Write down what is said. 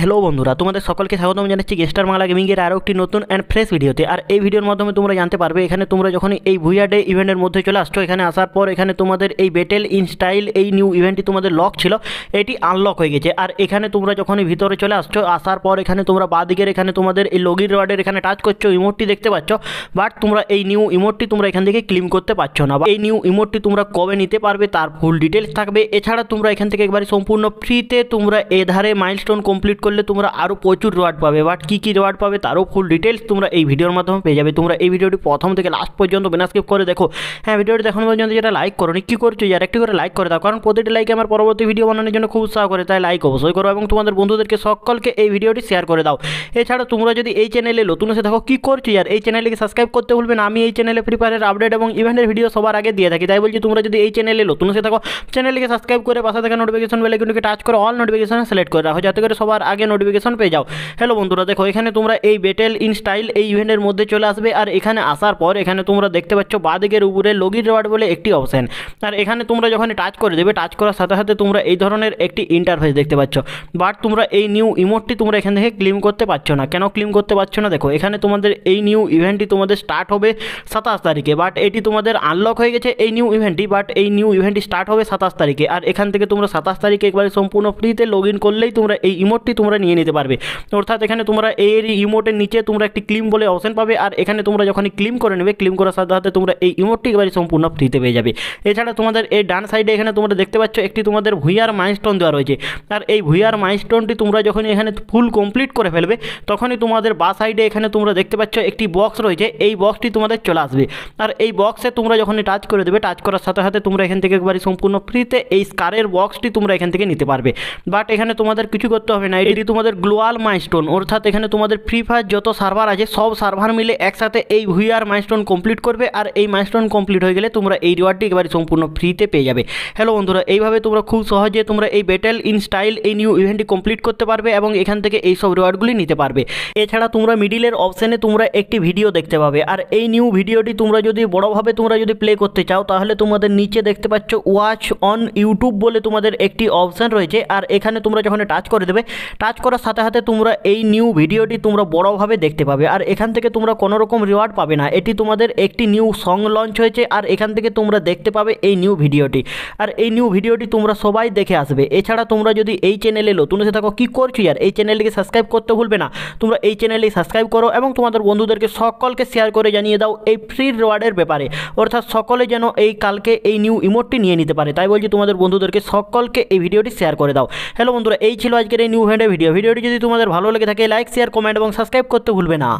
hello বন্ধুরা তোমাদের সকলকে স্বাগতম জানাচ্ছি গেস্টার বাংলা গেমিংয়ের আরও একটি নতুন অ্যান্ড ফ্রেশ ভিডিওতে আর এই ভিডিওর মাধ্যমে তোমরা জানতে পারবে এখানে তোমরা যখন এই ভুইয়া ডে ইভেন্টের মধ্যে চলে আসছো এখানে আসার পর এখানে তোমাদের এই বেটেল ইন স্টাইল এই নিউ ইভেন্টটি তোমাদের লক ছিল এটি আনলক হয়ে গেছে আর এখানে তোমরা যখন ভিতরে চলে আসছো আসার পর এখানে তোমরা দিকের এখানে তোমাদের এই লগির ওয়ার্ডের এখানে টাচ করছো ইমোটটি দেখতে পাচ্ছ বাট তোমরা এই নিউ ইমোটটি তোমরা এখান থেকে ক্লিম করতে পারছো না বা এই নিউ ইমোটটি তোমরা কবে নিতে পারবে তার ফুল ডিটেলস থাকবে এছাড়া তোমরা এখান থেকে একবারে সম্পূর্ণ ফ্রিতে তোমরা এধারে মাইলস্টোন কমপ্লিট কমপ্লিট করলে তোমরা আরও প্রচুর রেওয়ার্ড পাবে বাট কী কী রেওয়ার্ড পাবে তারও ফুল ডিটেলস তোমরা এই ভিডিওর মাধ্যমে পেয়ে যাবে তোমরা এই ভিডিওটি প্রথম থেকে লাস্ট পর্যন্ত বিনা করে দেখো হ্যাঁ ভিডিওটি দেখানো পর্যন্ত যেটা লাইক করো নি কী করছো যার একটি করে লাইক করে দাও কারণ প্রতিটি লাইক আমার পরবর্তী ভিডিও বানানোর জন্য খুব উৎসাহ করে তাই লাইক অবশ্যই করো এবং তোমাদের বন্ধুদেরকে সকলকে এই ভিডিওটি শেয়ার করে দাও এছাড়া তোমরা যদি এই চ্যানেলে নতুন এসে দেখো কী করছো আর এই চ্যানেলকে সাবস্ক্রাইব করতে ভুলবে না আমি এই চ্যানেলে ফ্রি ফায়ারের আপডেট এবং ইভেন্টের ভিডিও সবার আগে দিয়ে থাকি তাই বলছি তোমরা যদি এই চ্যানেলে নতুন এসে থাকো চ্যানেলকে সাবস্ক্রাইব করে পাশে থাকা নোটিফিকেশন কিন্তু টাচ করে অল নোটিফিকেশন সিলেক্ট করে রাখো যাতে করে সবার আগে নোটিফিকেশন পেয়ে যাও হ্যালো বন্ধুরা দেখো এখানে তোমরা এই বেটেল ইন স্টাইল এই ইভেন্টের মধ্যে চলে আসবে আর এখানে আসার পর এখানে তোমরা দেখতে পাচ্ছ বাদিকের উপরে লগিন রিওয়ার্ড বলে একটি অপশান আর এখানে তোমরা যখন টাচ করে দেবে টাচ করার সাথে সাথে তোমরা এই ধরনের একটি ইন্টারফেস দেখতে পাচ্ছ বাট তোমরা এই নিউ ইমোটটি তোমরা এখান থেকে ক্লিম করতে পারছো না কেন ক্লিম করতে পারছো না দেখো এখানে তোমাদের এই নিউ ইভেন্টটি তোমাদের স্টার্ট হবে সাতাশ তারিখে বাট এটি তোমাদের আনলক হয়ে গেছে এই নিউ ইভেন্টটি বাট এই নিউ ইভেন্টটি স্টার্ট হবে সাতাশ তারিখে আর এখান থেকে তোমরা সাতাশ তারিখে একবারে সম্পূর্ণ ফ্রিতে লগ ইন করলেই তোমরা এই ইমোটটি তোমরা নিয়ে নিতে পারবে অর্থাৎ এখানে তোমরা এর ইমোটের নিচে তোমরা একটি ক্লিম বলে অপশন পাবে আর এখানে তোমরা যখন ক্লিম করে নেবে ক্লিম করার সাথে সাথে তোমরা এই ইমোটটি একবারে সম্পূর্ণ ফ্রিতে পেয়ে যাবে এছাড়া তোমাদের এই ডান সাইডে এখানে তোমরা দেখতে পাচ্ছ একটি তোমাদের ভুইয়ার মাইনস্টোন দেওয়া রয়েছে আর এই ভুইয়ার মাইনস্টোনটি তোমরা যখন এখানে ফুল কমপ্লিট করে ফেলবে তখনই তোমাদের বা সাইডে এখানে তোমরা দেখতে পাচ্ছ একটি বক্স রয়েছে এই বক্সটি তোমাদের চলে আসবে আর এই বক্সে তোমরা যখন টাচ করে দেবে টাচ করার সাথে সাথে তোমরা এখান থেকে একবারে সম্পূর্ণ ফ্রিতে এই স্কারের বক্সটি তোমরা এখান থেকে নিতে পারবে বাট এখানে তোমাদের কিছু করতে হবে না এটি তোমাদের গ্লোয়াল মাইলস্টোন অর্থাৎ এখানে তোমাদের ফ্রি ফায়ার যত সার্ভার আছে সব সার্ভার মিলে একসাথে এই ভিআর মাইলস্টোন কমপ্লিট করবে আর এই মাইলস্টোন কমপ্লিট হয়ে গেলে তোমরা এই রিওয়ার্ডটি একেবারে সম্পূর্ণ ফ্রিতে পেয়ে যাবে হ্যালো বন্ধুরা এইভাবে তোমরা খুব সহজে তোমরা এই ব্যাটেল ইন স্টাইল এই নিউ ইভেন্টটি কমপ্লিট করতে পারবে এবং এখান থেকে এই সব রিওয়ার্ডগুলি নিতে পারবে এছাড়া তোমরা মিডিলের অপশানে তোমরা একটি ভিডিও দেখতে পাবে আর এই নিউ ভিডিওটি তোমরা যদি বড়োভাবে তোমরা যদি প্লে করতে চাও তাহলে তোমাদের নিচে দেখতে পাচ্ছ ওয়াচ অন ইউটিউব বলে তোমাদের একটি অপশান রয়েছে আর এখানে তোমরা যখন টাচ করে দেবে টাচ করার সাথে সাথে তোমরা এই নিউ ভিডিওটি তোমরা বড়োভাবে দেখতে পাবে আর এখান থেকে তোমরা কোনো রকম রিওয়ার্ড পাবে না এটি তোমাদের একটি নিউ সং লঞ্চ হয়েছে আর এখান থেকে তোমরা দেখতে পাবে এই নিউ ভিডিওটি আর এই নিউ ভিডিওটি তোমরা সবাই দেখে আসবে এছাড়া তোমরা যদি এই চ্যানেলে নতুন এসে থাকো কী করছো আর এই চ্যানেলটিকে সাবস্ক্রাইব করতে ভুলবে না তোমরা এই চ্যানেলেই সাবস্ক্রাইব করো এবং তোমাদের বন্ধুদেরকে সকলকে শেয়ার করে জানিয়ে দাও এই ফ্রি রিওয়ার্ডের ব্যাপারে অর্থাৎ সকলে যেন এই কালকে এই নিউ ইমোটটি নিয়ে নিতে পারে তাই বলছি তোমাদের বন্ধুদেরকে সকলকে এই ভিডিওটি শেয়ার করে দাও হ্যালো বন্ধুরা এই ছিল আজকের এই নিউ হ্যান্ডে ভিডিও ভিডিওটি যদি তোমাদের ভালো লেগে থাকে লাইক শেয়ার কমেন্ট এবং সাবস্ক্রাইব করতে ভুলবে না